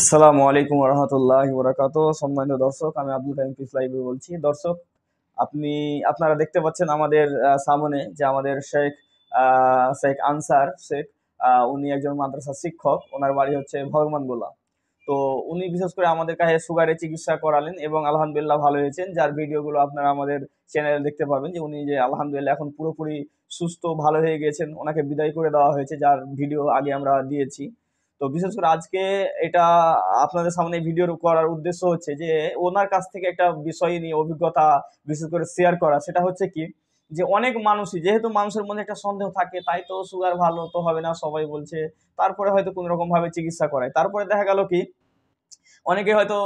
আসসালামু আলাইকুম রহমতুল্লাহ বরাকাত সম্মানিত দর্শক আমি আব্দুল কাইম পিসলাইবি বলছি দর্শক আপনি আপনারা দেখতে পাচ্ছেন আমাদের সামনে যে আমাদের শেখ শেখ আনসার শেখ উনি একজন মাদ্রাসা শিক্ষক ওনার বাড়ি হচ্ছে ভগবানগোলা তো উনি বিশেষ করে আমাদের কাছে সুগারের চিকিৎসা করালেন এবং আলহামদুলিল্লাহ ভালো হয়েছেন যার ভিডিওগুলো আপনারা আমাদের চ্যানেলে দেখতে পাবেন যে উনি যে আলহামদুলিল্লাহ এখন পুরোপুরি সুস্থ ভালো হয়ে গেছেন ওনাকে বিদায় করে দেওয়া হয়েছে যার ভিডিও আগে আমরা দিয়েছি তো বিশেষ করে আজকে এটা আপনাদের সামনে ভিডিও করার উদ্দেশ্য হচ্ছে যে ওনার কাছ থেকে একটা বিষয় নিয়ে অভিজ্ঞতা বিশেষ করে শেয়ার করা সেটা হচ্ছে কি যে অনেক মানুষই যেহেতু মানুষের মধ্যে একটা সন্দেহ থাকে তাই তো সুগার ভালো তো হবে না সবাই বলছে তারপরে হয়তো কোনো রকম ভাবে চিকিৎসা করায় তারপরে দেখা গেল কি অনেকে হয়তো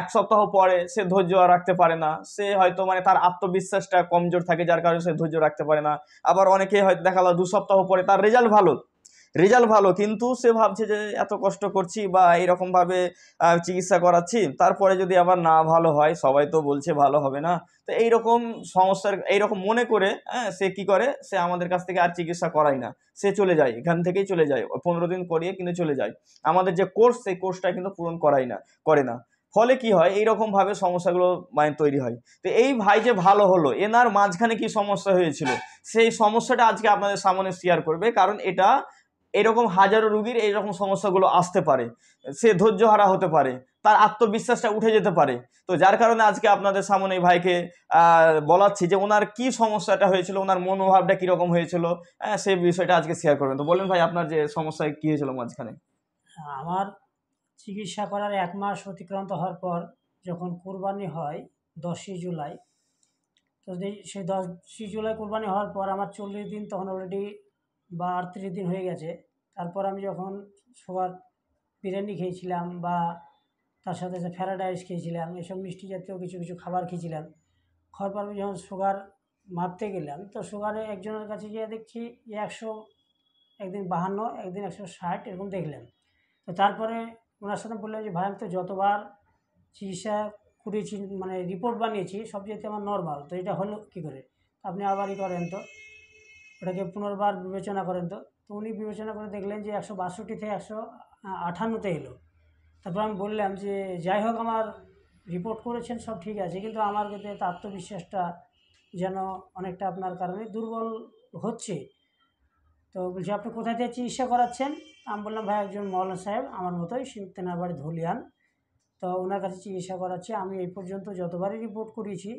এক সপ্তাহ পরে সে ধৈর্য রাখতে পারে না সে হয়তো মানে তার আত্মবিশ্বাসটা কমজোর থাকে যার কারণে সে ধৈর্য রাখতে পারে না আবার অনেকে হয়তো দেখা গেল দু সপ্তাহ পরে তার রেজাল্ট ভালো রেজাল্ট ভালো কিন্তু সে ভাবছে যে এত কষ্ট করছি বা এইরকমভাবে চিকিৎসা করাচ্ছি তারপরে যদি আবার না ভালো হয় সবাই তো বলছে ভালো হবে না তো এইরকম সমস্যার এইরকম মনে করে হ্যাঁ সে কি করে সে আমাদের কাছ থেকে আর চিকিৎসা করায় না সে চলে যায় এখান থেকেই চলে যায় পনেরো দিন করিয়ে কিন্তু চলে যায় আমাদের যে কোর্স সেই কোর্সটা কিন্তু পূরণ করাই না করে না ফলে কি হয় এইরকম ভাবে সমস্যাগুলো মানে তৈরি হয় তো এই ভাই যে ভালো হলো এনার মাঝখানে কি সমস্যা হয়েছিল সেই সমস্যাটা আজকে আপনাদের সামনে শেয়ার করবে কারণ এটা এরকম হাজারো রুগীর এইরকম সমস্যাগুলো আসতে পারে সে ধৈর্য হারা হতে পারে তার আত্মবিশ্বাসটা উঠে যেতে পারে তো যার কারণে আজকে আপনাদের সামনে এই ভাইকে বলাচ্ছি যে ওনার কি সমস্যাটা হয়েছিল ওনার মনোভাবটা কীরকম হয়েছিল হ্যাঁ সেই বিষয়টা আজকে শেয়ার করবেন তো বলেন ভাই আপনার যে সমস্যায় কী হয়েছিল মাঝখানে আমার চিকিৎসা করার এক মাস অতিক্রান্ত হওয়ার পর যখন কুরবানি হয় দশই জুলাই তো সেই দশই জুলাই কোরবানি হওয়ার পর আমার চল্লিশ দিন তখন অলরেডি বা আটত্রিশ দিন হয়ে গেছে তারপর আমি যখন সবার বিরিয়ানি খেয়েছিলাম বা তার সাথে সাথে ফ্রায়েড রাইস খেয়েছিলাম এসব মিষ্টি জাতীয় কিছু কিছু খাবার খেয়েছিলাম খাওয়ার পর আমি যখন সুগার মাপতে গেলাম তো সুগারে একজনের কাছে গিয়ে দেখছি যে একশো একদিন বাহান্ন একদিন একশো ষাট এরকম দেখলাম তো তারপরে ওনার সাথে বললাম যে ভাই আমি তো যতবার চিকিৎসা করেছি মানে রিপোর্ট বানিয়েছি সব যেহেতু আমার নর্মাল তো এটা হলো কী করে আপনি আবারই করেন তো ওটাকে পুনর্বার বিবেচনা করেন তো তো উনি বিবেচনা করে দেখলেন যে একশো বাষট্টি থেকে একশো আঠান্নতে এলো তারপর আমি বললাম যে যাই হোক আমার রিপোর্ট করেছেন সব ঠিক আছে কিন্তু আমার তার আত্মবিশ্বাসটা যেন অনেকটা আপনার কারণে দুর্বল হচ্ছে তো বলছি আপনি কোথায় থেকে চিকিৎসা করাচ্ছেন আমি বললাম ভাই একজন মৌলানা সাহেব আমার মতোই তেনাবাড়ি ধুলিয়ান তো ওনার কাছে চিকিৎসা করাচ্ছি আমি এই পর্যন্ত যতবারই রিপোর্ট করিয়েছি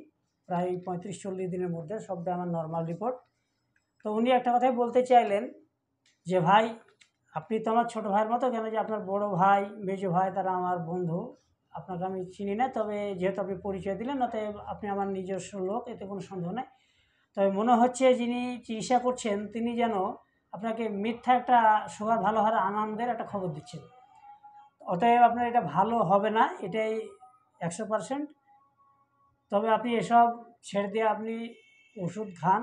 প্রায় পঁয়ত্রিশ চল্লিশ দিনের মধ্যে সবটা আমার নর্মাল রিপোর্ট তো উনি একটা কথাই বলতে চাইলেন যে ভাই আপনি তো আমার ছোটো ভাইয়ের মতো কেন যে আপনার বড় ভাই মেজো ভাই তারা আমার বন্ধু আপনাকে আমি চিনি না তবে যেহেতু আপনি পরিচয় দিলেন অতএব আপনি আমার নিজস্ব লোক এতে কোনো সন্দেহ নেই তবে মনে হচ্ছে যিনি চিকিৎসা করছেন তিনি যেন আপনাকে মিথ্যা একটা সুগার ভালো হওয়ার আনন্দের একটা খবর দিচ্ছেন অতএব আপনার এটা ভালো হবে না এটাই একশো পারসেন্ট তবে আপনি এসব ছেড়ে দিয়ে আপনি ওষুধ খান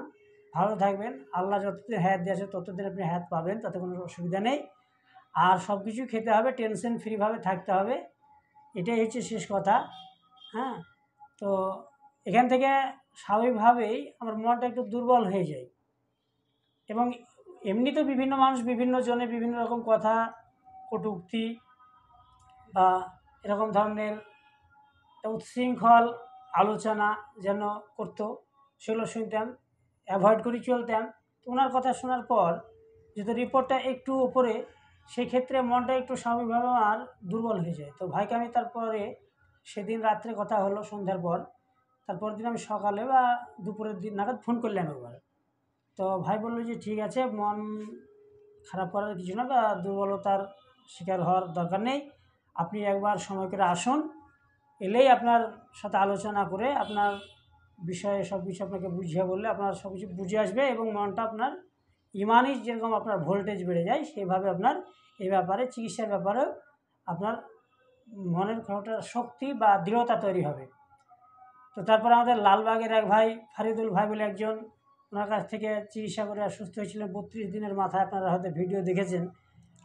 ভালো থাকবেন আল্লাহ যতদিন হ্যাত দিয়েছে ততদিন আপনি হ্যাত পাবেন তাতে কোনো অসুবিধা নেই আর সব কিছু খেতে হবে টেনশন ফ্রিভাবে থাকতে হবে এটাই হচ্ছে শেষ কথা হ্যাঁ তো এখান থেকে স্বাভাবিকভাবেই আমার মনটা একটু দুর্বল হয়ে যায় এবং তো বিভিন্ন মানুষ বিভিন্ন জনে বিভিন্ন রকম কথা কটুক্তি বা এরকম ধরনের উচ্ছৃঙ্খল আলোচনা যেন করতো সেগুলো শুনতাম অ্যাভয়েড করে চলতাম তো ওনার কথা শোনার পর যদি রিপোর্টটা একটু ওপরে সেক্ষেত্রে মনটা একটু স্বাভাবিকভাবে আমার দুর্বল হয়ে যায় তো ভাইকে আমি তারপরে সেদিন রাত্রে কথা হলো সন্ধ্যার পর তারপর দিন আমি সকালে বা দুপুরের দিন নাগাদ ফোন করলাম একবার তো ভাই বললো যে ঠিক আছে মন খারাপ করার কিছু না বা দুর্বলতার শিকার হওয়ার দরকার নেই আপনি একবার সময় করে আসুন এলেই আপনার সাথে আলোচনা করে আপনার বিষয়ে সব কিছু আপনাকে বুঝিয়ে বললে আপনার সব কিছু বুঝে আসবে এবং মনটা আপনার ইমানই যেরকম আপনার ভোল্টেজ বেড়ে যায় সেভাবে আপনার এই ব্যাপারে চিকিৎসার ব্যাপারেও আপনার মনের কোনোটা শক্তি বা দৃঢ়তা তৈরি হবে তো তারপর আমাদের লালবাগের এক ভাই ফারিদুল ভাই বলে একজন ওনার কাছ থেকে চিকিৎসা করে সুস্থ হয়েছিল বত্রিশ দিনের মাথায় আপনারা হয়তো ভিডিও দেখেছেন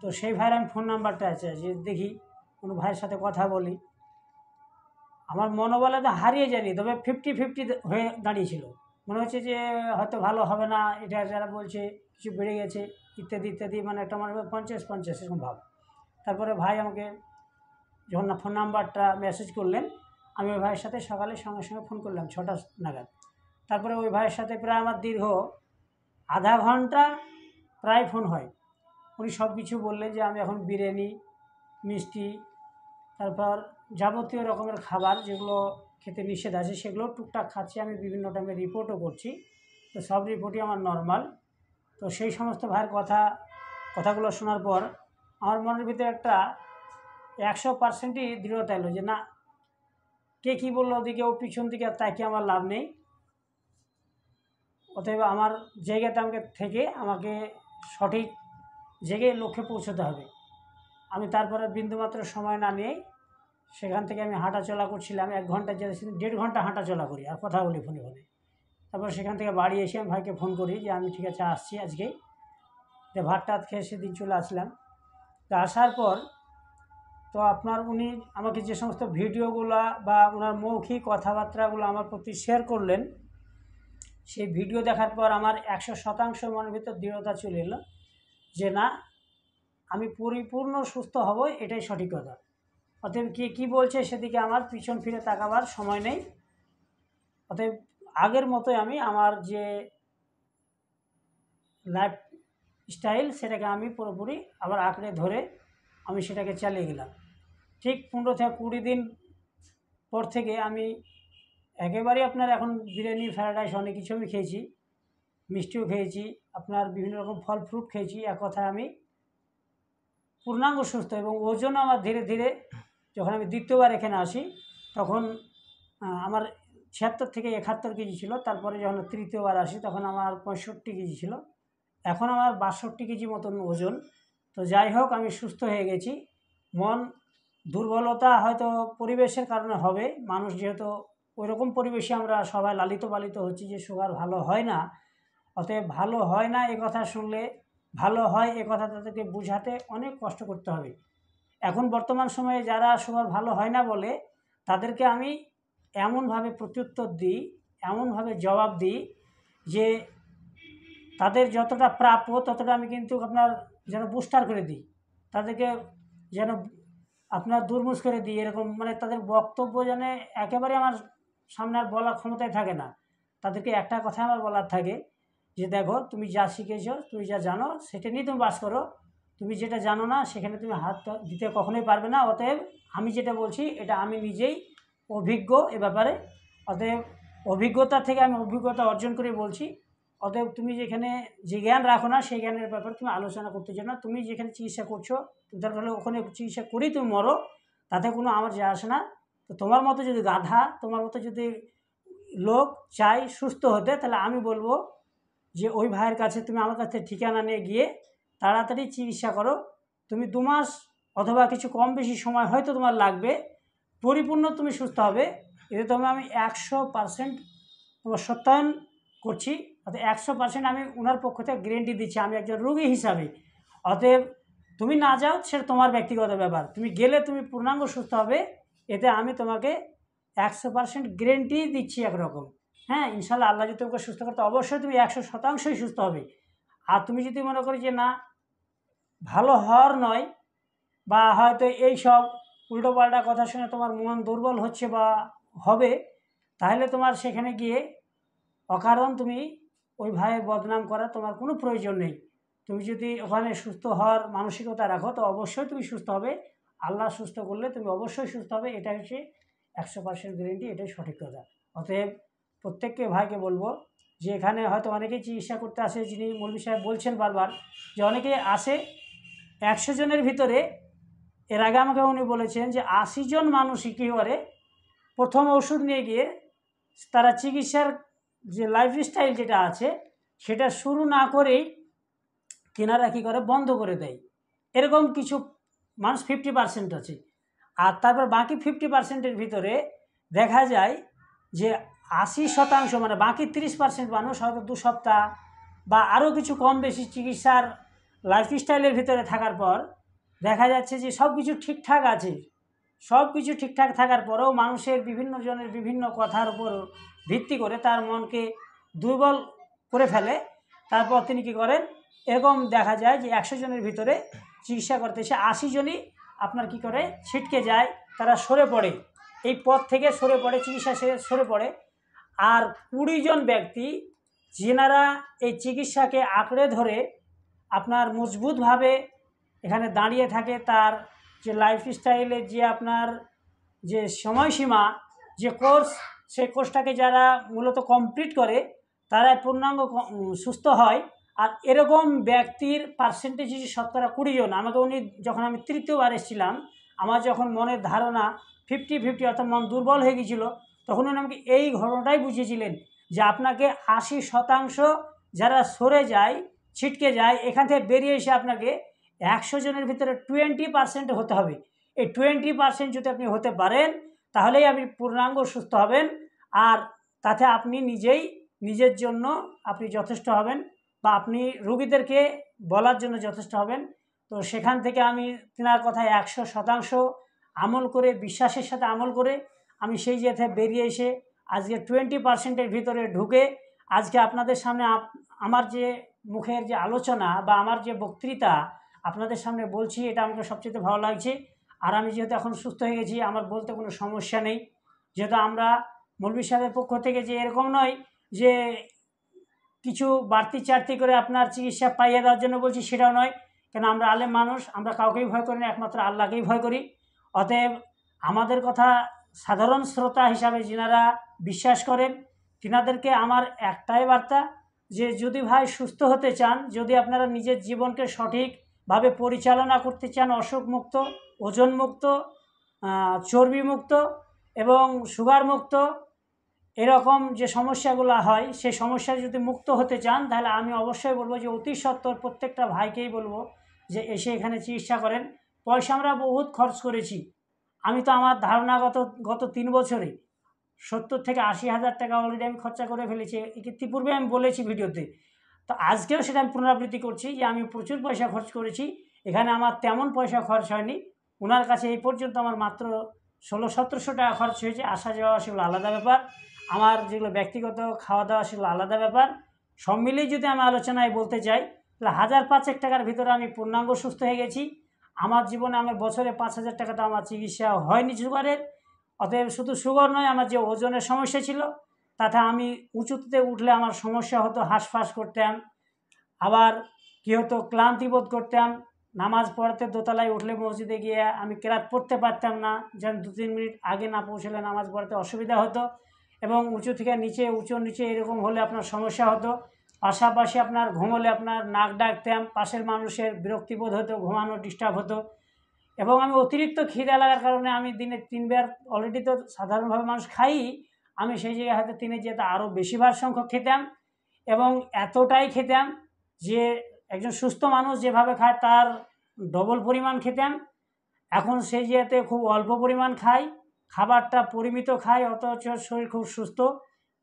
তো সেই ভাইয়ের আমি ফোন নাম্বারটা আছে যে দেখি কোনো ভাইয়ের সাথে কথা বলি আমার মনোবল তো হারিয়ে যায়নি তবে ফিফটি ফিফটি হয়ে দাঁড়িয়েছিল মনে হচ্ছে যে হয়তো ভালো হবে না এটা যারা বলছে কিছু বেড়ে গেছে ইত্যাদি ইত্যাদি মানে একটা মনে পঞ্চাশ পঞ্চাশ এরকম ভাব তারপরে ভাই আমাকে যখন না ফোন নাম্বারটা মেসেজ করলেন আমি ওই ভাইয়ের সাথে সকালে সঙ্গে সঙ্গে ফোন করলাম ছটা নাগাদ তারপরে ওই ভাইয়ের সাথে প্রায় আমার দীর্ঘ আধা ঘন্টা প্রায় ফোন হয় উনি সব কিছু বললেন যে আমি এখন বিরিয়ানি মিষ্টি তারপর যাবতীয় রকমের খাবার যেগুলো খেতে নিষেধ আছে সেগুলো টুকটাক খাচ্ছি আমি বিভিন্ন টাইমে রিপোর্টও করছি তো সব রিপোর্টই আমার নর্মাল তো সেই সমস্ত ভাইয়ের কথা কথাগুলো শোনার পর আমার মনের ভিতরে একটা একশো পার্সেন্টই দৃঢ়তা এলো যে না কে কী বললো ওদিকে ও পিছন দিকে তাকে আমার লাভ নেই অতএব আমার জায়গাটা আমাকে থেকে আমাকে সঠিক জায়গায় লক্ষ্যে পৌঁছতে হবে আমি তারপরে বিন্দুমাত্র সময় না নিয়েই সেখান থেকে আমি হাঁটাচলা করছিলাম এক ঘন্টা যে দেড় ঘন্টা হাঁটাচলা করি আর কথা বলি ফোনে ফোনে তারপর সেখান থেকে বাড়ি এসে আমি ভাইকে ফোন করি যে আমি ঠিক আছে আসছি আজকেই যে ভাত টাত খেয়ে সেদিন চলে আসলাম তো আসার পর তো আপনার উনি আমাকে যে সমস্ত ভিডিওগুলা বা ওনার মৌখিক কথাবার্তাগুলো আমার প্রতি শেয়ার করলেন সেই ভিডিও দেখার পর আমার একশো শতাংশ মনের ভিতর দৃঢ়তা চলে এলো যে না আমি পরিপূর্ণ সুস্থ হব এটাই সঠিক কথা অতএব কে কী বলছে সেদিকে আমার পিছন ফিরে তাকাবার সময় নেই অতএব আগের মতোই আমি আমার যে লাইফ স্টাইল সেটাকে আমি পুরোপুরি আবার আঁকড়ে ধরে আমি সেটাকে চালিয়ে গেলাম ঠিক পনেরো থেকে কুড়ি দিন পর থেকে আমি একেবারেই আপনার এখন বিরিয়ানি ফ্রায়েড রাইস অনেক কিছু আমি খেয়েছি মিষ্টিও খেয়েছি আপনার বিভিন্ন রকম ফল ফ্রুট খেয়েছি এক কথায় আমি পূর্ণাঙ্গ সুস্থ এবং ওজন আমার ধীরে ধীরে যখন আমি দ্বিতীয়বার এখানে আসি তখন আমার ছিয়াত্তর থেকে একাত্তর কেজি ছিল তারপরে যখন তৃতীয়বার আসি তখন আমার পঁয়ষট্টি কেজি ছিল এখন আমার বাষট্টি কেজি মতন ওজন তো যাই হোক আমি সুস্থ হয়ে গেছি মন দুর্বলতা হয়তো পরিবেশের কারণে হবে মানুষ যেহেতু ওইরকম পরিবেশে আমরা সবাই লালিত পালিত হচ্ছি যে সুগার ভালো হয় না অতএব ভালো হয় না এ কথা শুনলে ভালো হয় এ কথা তাদেরকে বুঝাতে অনেক কষ্ট করতে হবে এখন বর্তমান সময়ে যারা সবার ভালো হয় না বলে তাদেরকে আমি এমনভাবে প্রত্যুত্তর দিই এমনভাবে জবাব দিই যে তাদের যতটা প্রাপ্য ততটা আমি কিন্তু আপনার যেন বুস্টার করে দিই তাদেরকে যেন আপনার দুর্মুষ করে দিই এরকম মানে তাদের বক্তব্য যেন একেবারে আমার সামনে আর বলার ক্ষমতায় থাকে না তাদেরকে একটা কথা আমার বলার থাকে যে দেখো তুমি যা শিখেছো তুমি যা জানো সেটা নিয়ে তুমি বাস করো তুমি যেটা জানো না সেখানে তুমি হাত দিতে কখনোই পারবে না অতএব আমি যেটা বলছি এটা আমি নিজেই অভিজ্ঞ এ ব্যাপারে অতএব অভিজ্ঞতা থেকে আমি অভিজ্ঞতা অর্জন করে বলছি অতএব তুমি যেখানে যে জ্ঞান রাখো না সেই জ্ঞানের ব্যাপারে তুমি আলোচনা করতে চাও না তুমি যেখানে চিকিৎসা করছো তুমি ফলে ওখানে চিকিৎসা করি তুমি মরো তাতে কোনো আমার যা আসে না তো তোমার মতো যদি গাধা তোমার মতো যদি লোক চাই সুস্থ হতে তাহলে আমি বলবো যে ওই ভাইয়ের কাছে তুমি আমার কাছে ঠিকানা নিয়ে গিয়ে তাড়াতাড়ি চিকিৎসা করো তুমি দু মাস অথবা কিছু কম বেশি সময় হয়তো তোমার লাগবে পরিপূর্ণ তুমি সুস্থ হবে এতে তোমার আমি একশো পারসেন্ট তোমার সত্যায়ন করছি অর্থাৎ একশো পার্সেন্ট আমি ওনার পক্ষ থেকে গ্যারেন্টি দিচ্ছি আমি একজন রোগী হিসাবে অতএব তুমি না যাও সেটা তোমার ব্যক্তিগত ব্যাপার তুমি গেলে তুমি পূর্ণাঙ্গ সুস্থ হবে এতে আমি তোমাকে একশো পার্সেন্ট গ্যারেন্টি দিচ্ছি একরকম হ্যাঁ ইনশাল্লাহ আল্লাহ যদি তোমাকে সুস্থ করতে অবশ্যই তুমি একশো শতাংশই সুস্থ হবে আর তুমি যদি মনে করি যে না ভালো হওয়ার নয় বা হয়তো এই সব উল্টোপাল্টা কথা শুনে তোমার মন দুর্বল হচ্ছে বা হবে তাহলে তোমার সেখানে গিয়ে অকারণ তুমি ওই ওইভাবে বদনাম করার তোমার কোনো প্রয়োজন নেই তুমি যদি ওখানে সুস্থ হওয়ার মানসিকতা রাখো তো অবশ্যই তুমি সুস্থ হবে আল্লাহ সুস্থ করলে তুমি অবশ্যই সুস্থ হবে এটা হচ্ছে একশো পার্সেন্ট গ্যারেন্টি এটাই সঠিক কথা অতএব প্রত্যেককে ভাইকে বলবো যে এখানে হয়তো অনেকেই চিকিৎসা করতে আসে যিনি মৌলী সাহেব বলছেন বারবার যে অনেকে আসে একশো জনের ভিতরে এর আগে আমাকে উনি বলেছেন যে আশি জন মানুষই কী করে প্রথম ওষুধ নিয়ে গিয়ে তারা চিকিৎসার যে লাইফস্টাইল যেটা আছে সেটা শুরু না করেই কেনারা কী করে বন্ধ করে দেয় এরকম কিছু মানুষ ফিফটি পার্সেন্ট আছে আর তারপর বাকি ফিফটি পার্সেন্টের ভিতরে দেখা যায় যে আশি শতাংশ মানে বাকি তিরিশ পার্সেন্ট মানুষ হয়তো দু সপ্তাহ বা আরও কিছু কম বেশি চিকিৎসার লাইফস্টাইলের ভিতরে থাকার পর দেখা যাচ্ছে যে সব কিছু ঠিকঠাক আছে সব কিছু ঠিকঠাক থাকার পরেও মানুষের বিভিন্ন জনের বিভিন্ন কথার উপর ভিত্তি করে তার মনকে দুর্বল করে ফেলে তারপর তিনি কি করেন এরকম দেখা যায় যে একশো জনের ভিতরে চিকিৎসা করতে এসে আশি জনই আপনার কি করে ছিটকে যায় তারা সরে পড়ে এই পথ থেকে সরে পড়ে চিকিৎসা সে সরে পড়ে আর কুড়ি জন ব্যক্তি যেনারা এই চিকিৎসাকে আঁকড়ে ধরে আপনার মজবুতভাবে এখানে দাঁড়িয়ে থাকে তার যে লাইফস্টাইলের যে আপনার যে সময়সীমা যে কোর্স সেই কোর্সটাকে যারা মূলত কমপ্লিট করে তারা পূর্ণাঙ্গ সুস্থ হয় আর এরকম ব্যক্তির পার্সেন্টেজ হিসেবে শতকরা কুড়ি জন আমাকে উনি যখন আমি তৃতীয়বার এসেছিলাম আমার যখন মনের ধারণা ফিফটি ফিফটি অর্থাৎ মন দুর্বল হয়ে গিয়েছিল তখন উনি আমাকে এই ঘটনাটাই বুঝিয়েছিলেন যে আপনাকে আশি শতাংশ যারা সরে যায় ছিটকে যায় এখান থেকে বেরিয়ে এসে আপনাকে একশো জনের ভিতরে টোয়েন্টি পার্সেন্ট হতে হবে এই টোয়েন্টি পার্সেন্ট যদি আপনি হতে পারেন তাহলেই আপনি পূর্ণাঙ্গ সুস্থ হবেন আর তাতে আপনি নিজেই নিজের জন্য আপনি যথেষ্ট হবেন বা আপনি রুগীদেরকে বলার জন্য যথেষ্ট হবেন তো সেখান থেকে আমি তেনার কথায় একশো শতাংশ আমল করে বিশ্বাসের সাথে আমল করে আমি সেই যেতে বেরিয়ে এসে আজকে টোয়েন্টি পার্সেন্টের ভিতরে ঢুকে আজকে আপনাদের সামনে আমার যে মুখের যে আলোচনা বা আমার যে বক্তৃতা আপনাদের সামনে বলছি এটা আমাকে সবচেয়ে ভালো লাগছে আর আমি যেহেতু এখন সুস্থ হয়ে গেছি আমার বলতে কোনো সমস্যা নেই যেহেতু আমরা মৌলবী সাহেবের পক্ষ থেকে যে এরকম নয় যে কিছু বাড়তি চাড়তি করে আপনার চিকিৎসা পাইয়ে দেওয়ার জন্য বলছি সেটাও নয় কেন আমরা আলেম মানুষ আমরা কাউকেই ভয় করি না একমাত্র আল্লাহকেই ভয় করি অতএব আমাদের কথা সাধারণ শ্রোতা হিসাবে যিনারা বিশ্বাস করেন তিনাদেরকে আমার একটাই বার্তা যে যদি ভাই সুস্থ হতে চান যদি আপনারা নিজের জীবনকে সঠিকভাবে পরিচালনা করতে চান অসুখমুক্ত ওজনমুক্ত চর্বিমুক্ত এবং সুগারমুক্ত এরকম যে সমস্যাগুলো হয় সেই সমস্যা যদি মুক্ত হতে চান তাহলে আমি অবশ্যই বলবো যে অতি সত্তর প্রত্যেকটা ভাইকেই বলবো যে এসে এখানে চিকিৎসা করেন পয়সা আমরা বহুত খরচ করেছি আমি তো আমার ধারণাগত গত তিন বছরে সত্তর থেকে আশি হাজার টাকা অলরেডি আমি খরচা করে ফেলেছি ইতিপূর্বে আমি বলেছি ভিডিওতে তো আজকেও সেটা আমি পুনরাবৃত্তি করছি যে আমি প্রচুর পয়সা খরচ করেছি এখানে আমার তেমন পয়সা খরচ হয়নি ওনার কাছে এই পর্যন্ত আমার মাত্র ষোলো সতেরোশো টাকা খরচ হয়েছে আসা যাওয়া সেগুলো আলাদা ব্যাপার আমার যেগুলো ব্যক্তিগত খাওয়া দাওয়া সেগুলো আলাদা ব্যাপার সব মিলিয়ে যদি আমি আলোচনায় বলতে চাই তাহলে হাজার পাঁচেক টাকার ভিতরে আমি পূর্ণাঙ্গ সুস্থ হয়ে গেছি আমার জীবনে আমার বছরে পাঁচ হাজার টাকাটা আমার চিকিৎসা হয়নি সুগারের অতএব শুধু সুগার নয় আমার যে ওজনের সমস্যা ছিল তাতে আমি উঁচুতে উঠলে আমার সমস্যা হতো হাঁসফাঁস করতাম আবার কী হতো ক্লান্তিবোধ করতাম নামাজ পড়াতে দোতলায় উঠলে মসজিদে গিয়ে আমি কেরাত পড়তে পারতাম না যেন দু তিন মিনিট আগে না পৌঁছলে নামাজ পড়াতে অসুবিধা হতো এবং উঁচু থেকে নিচে উঁচু নিচে এরকম হলে আপনার সমস্যা হতো পাশাপাশি আপনার ঘুমলে আপনার নাক ডাকতাম পাশের মানুষের বিরক্তিবোধ হতো ঘুমানো ডিস্টার্ব হতো এবং আমি অতিরিক্ত খিদে লাগার কারণে আমি দিনে তিনবার অলরেডি তো সাধারণভাবে মানুষ খাই আমি সেই জায়গায় হয়তো তিনে যেতে আরও বেশিবার সংখ্যক খেতাম এবং এতটাই খেতাম যে একজন সুস্থ মানুষ যেভাবে খায় তার ডবল পরিমাণ খেতাম এখন সেই জায়গাতে খুব অল্প পরিমাণ খাই খাবারটা পরিমিত খাই অথচ শরীর খুব সুস্থ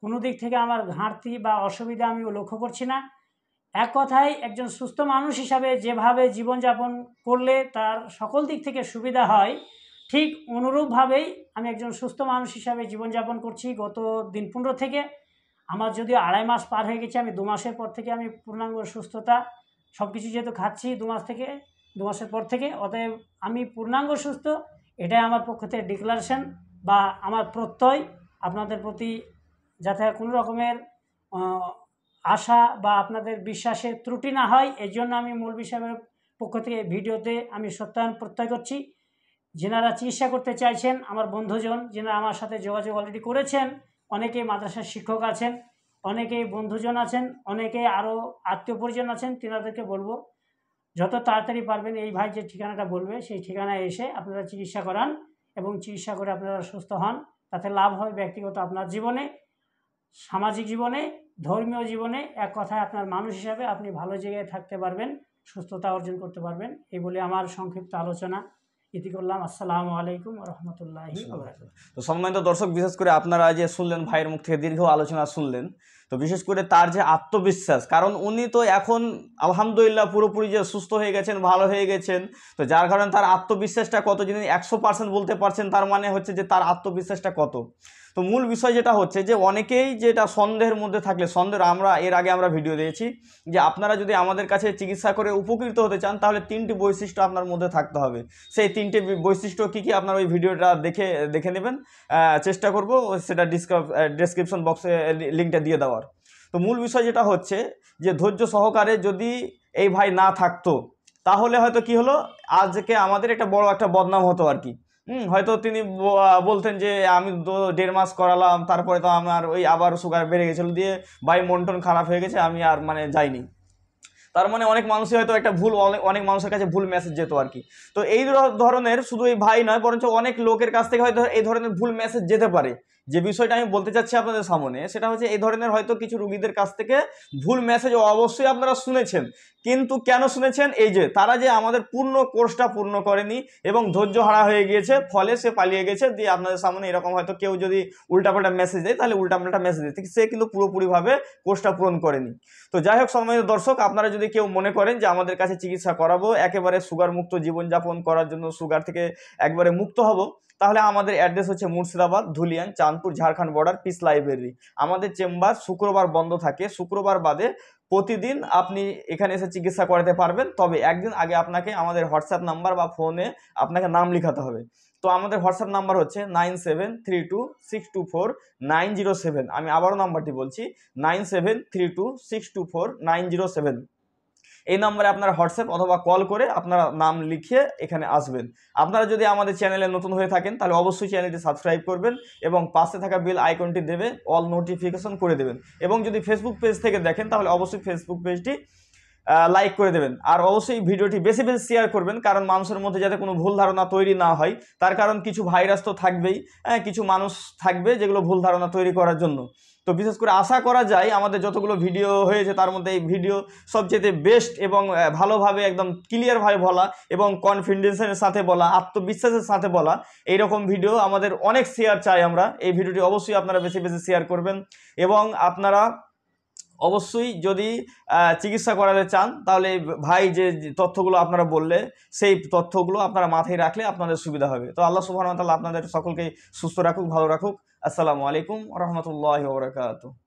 কোনো দিক থেকে আমার ঘাঁটতি বা অসুবিধা আমি লক্ষ্য করছি না এক কথায় একজন সুস্থ মানুষ হিসাবে যেভাবে জীবনযাপন করলে তার সকল দিক থেকে সুবিধা হয় ঠিক অনুরূপভাবেই আমি একজন সুস্থ মানুষ হিসাবে জীবনযাপন করছি গত দিন পনেরো থেকে আমার যদিও আড়াই মাস পার হয়ে গেছে আমি দু মাসের পর থেকে আমি পূর্ণাঙ্গ সুস্থতা সব কিছু যেহেতু খাচ্ছি দু মাস থেকে দু মাসের পর থেকে অতএব আমি পূর্ণাঙ্গ সুস্থ এটাই আমার পক্ষ থেকে ডিক্লারেশন বা আমার প্রত্যয় আপনাদের প্রতি যাতে কোনো রকমের আশা বা আপনাদের বিশ্বাসে ত্রুটি না হয় এই জন্য আমি মূল বিষয়ের পক্ষ থেকে ভিডিওতে আমি সত্যায়ন প্রত্যয় করছি যেনারা চিকিৎসা করতে চাইছেন আমার বন্ধুজন যেনারা আমার সাথে যোগাযোগ অলরেডি করেছেন অনেকেই মাদ্রাসার শিক্ষক আছেন অনেকেই বন্ধুজন আছেন অনেকে আরও আত্মীয় পরিজন আছেন তেনাদেরকে বলবো যত তাড়াতাড়ি পারবেন এই ভাই যে ঠিকানাটা বলবে সেই ঠিকানায় এসে আপনারা চিকিৎসা করান এবং চিকিৎসা করে আপনারা সুস্থ হন তাতে লাভ হয় ব্যক্তিগত আপনার জীবনে সামাজিক জীবনে ধর্মীয় জীবনে এক কথায় আপনার মানুষ হিসাবে আপনি ভালো জায়গায় থাকতে পারবেন সুস্থতা অর্জন করতে পারবেন এই বলে আমার সংক্ষিপ্ত আলোচনা ইতি করলাম আসসালামু আলাইকুম রহমতুল্লাহ তো সম্মানিত দর্শক বিশেষ করে আপনারা যে শুনলেন ভাইয়ের মুখ থেকে দীর্ঘ আলোচনা শুনলেন তো বিশেষ করে তার যে আত্মবিশ্বাস কারণ উনি তো এখন আলহামদুলিল্লাহ পুরোপুরি যে সুস্থ হয়ে গেছেন ভালো হয়ে গেছেন তো যার কারণে তার আত্মবিশ্বাসটা কত যিনি একশো পার্সেন্ট বলতে পারছেন তার মানে হচ্ছে যে তার আত্মবিশ্বাসটা কত তো মূল বিষয় যেটা হচ্ছে যে অনেকেই যেটা সন্দেহের মধ্যে থাকলে সন্দেহ আমরা এর আগে আমরা ভিডিও দিয়েছি যে আপনারা যদি আমাদের কাছে চিকিৎসা করে উপকৃত হতে চান তাহলে তিনটি বৈশিষ্ট্য আপনার মধ্যে থাকতে হবে সেই তিনটি বৈশিষ্ট্য কী কী আপনার ওই ভিডিওটা দেখে দেখে নেবেন চেষ্টা করব সেটা ডিসক্রিপশন বক্সে লিঙ্কটা দিয়ে দেওয়ার তো মূল বিষয় যেটা হচ্ছে যে ধৈর্য সহকারে যদি এই ভাই না থাকতো তাহলে হয়তো কি হলো আজকে আমাদের একটা বড় একটা বদনাম হতো আর কি হয়তো তিনি বলতেন যে আমি তো দেড় মাস করালাম তারপরে তো আমার ওই আবার সুগার বেড়ে গেছিলো দিয়ে ভাই মন্টন খারাপ হয়ে গেছে আমি আর মানে যাইনি তার মানে অনেক মানুষই হয়তো একটা ভুল অনেক মানুষের কাছে ভুল মেসেজ যেত আর কি তো এই ধরনের শুধু এই ভাই নয় বরঞ্চ অনেক লোকের কাছ থেকে হয়তো এই ধরনের ভুল মেসেজ যেতে পারে যে বিষয়টা আমি বলতে চাচ্ছি আপনাদের সামনে সেটা হচ্ছে এই ধরনের হয়তো কিছু রুগীদের কাছ থেকে ভুল মেসেজ অবশ্যই আপনারা শুনেছেন কিন্তু কেন শুনেছেন এই যে তারা যে আমাদের পূর্ণ কোর্সটা পূর্ণ করেনি এবং ধৈর্য হারা হয়ে গিয়েছে ফলে সে পালিয়ে গেছে দিয়ে আপনাদের সামনে এরকম হয়তো কেউ যদি উল্টাপাল্টা মেসেজ দেয় তাহলে উল্টাপাল্টা মেসেজ দেয় সে কিন্তু পুরোপুরিভাবে কোর্সটা পূরণ করেনি তো যাই হোক সম্মানিত দর্শক আপনারা যদি কেউ মনে করেন যে আমাদের কাছে চিকিৎসা করাবো একেবারে সুগার মুক্ত জীবনযাপন করার জন্য সুগার থেকে একবারে মুক্ত হব তাহলে আমাদের অ্যাড্রেস হচ্ছে Murshidabad Dhuliyan Chandpur Jharkhand border peace library আমাদের চেম্বার শুক্রবার বন্ধ থাকে শুক্রবার বাদে প্রতিদিন আপনি এখানে এসে চিকিৎসা করাতে পারবেন তবে একদিন আগে আপনাকে আমাদের হোয়াটসঅ্যাপ নাম্বার বা ফোনে আপনাকে নাম লিখাতে হবে তো আমাদের হোয়াটসঅ্যাপ নাম্বার হচ্ছে nine seven three two six two four nine zero seven আমি আবারও নাম্বারটি বলছি nine seven three two six two four nine zero seven এই নম্বরে আপনারা হোয়াটসঅ্যাপ অথবা কল করে আপনারা নাম লিখে এখানে আসবেন আপনারা যদি আমাদের চ্যানেলে নতুন হয়ে থাকেন তাহলে অবশ্যই চ্যানেলটি সাবস্ক্রাইব করবেন এবং পাশে থাকা বেল আইকনটি দেবে অল নোটিফিকেশন করে দেবেন এবং যদি ফেসবুক পেজ থেকে দেখেন তাহলে অবশ্যই ফেসবুক পেজটি লাইক করে দেবেন আর অবশ্যই ভিডিওটি বেশি বেশি শেয়ার করবেন কারণ মানুষের মধ্যে যাতে কোনো ভুল ধারণা তৈরি না হয় তার কারণ কিছু ভাইরাস তো থাকবেই হ্যাঁ, কিছু মানুষ থাকবে যেগুলো ভুল ধারণা তৈরি করার জন্য তো বিশেষ করে আশা করা যায় আমাদের যতগুলো ভিডিও হয়েছে তার মধ্যে এই ভিডিও সবচেয়ে বেস্ট এবং ভালোভাবে একদম ক্লিয়ারভাবে বলা এবং কনফিডেন্সের সাথে বলা আত্মবিশ্বাসের সাথে বলা এই রকম ভিডিও আমাদের অনেক শেয়ার চাই আমরা এই ভিডিওটি অবশ্যই আপনারা বেশি বেশি শেয়ার করবেন এবং আপনারা অবশ্যই যদি চিকিৎসা করাতে চান তাহলে ভাই যে তথ্যগুলো আপনারা বললে সেই তথ্যগুলো আপনারা মাথায় রাখলে আপনাদের সুবিধা হবে তো আল্লাহ সুবাহ আপনাদের সকলকে সুস্থ রাখুক ভালো রাখুক আসসালামু আলাইকুম রহমতুল্লাহ বরাকাতু